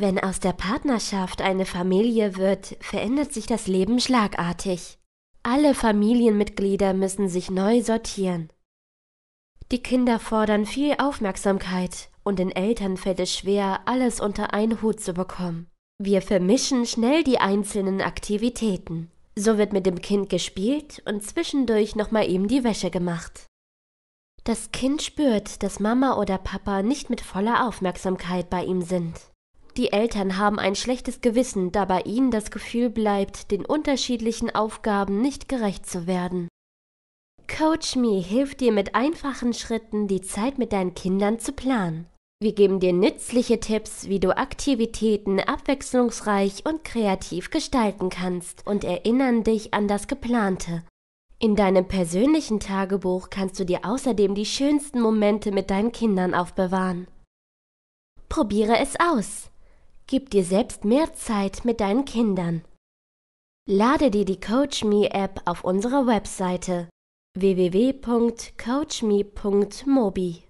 Wenn aus der Partnerschaft eine Familie wird, verändert sich das Leben schlagartig. Alle Familienmitglieder müssen sich neu sortieren. Die Kinder fordern viel Aufmerksamkeit und den Eltern fällt es schwer, alles unter einen Hut zu bekommen. Wir vermischen schnell die einzelnen Aktivitäten. So wird mit dem Kind gespielt und zwischendurch nochmal eben die Wäsche gemacht. Das Kind spürt, dass Mama oder Papa nicht mit voller Aufmerksamkeit bei ihm sind. Die Eltern haben ein schlechtes Gewissen, da bei ihnen das Gefühl bleibt, den unterschiedlichen Aufgaben nicht gerecht zu werden. Coach Me hilft dir mit einfachen Schritten, die Zeit mit deinen Kindern zu planen. Wir geben dir nützliche Tipps, wie du Aktivitäten abwechslungsreich und kreativ gestalten kannst und erinnern dich an das Geplante. In deinem persönlichen Tagebuch kannst du dir außerdem die schönsten Momente mit deinen Kindern aufbewahren. Probiere es aus. Gib dir selbst mehr Zeit mit deinen Kindern. Lade dir die CoachMe App auf unserer Webseite www.coachme.mobi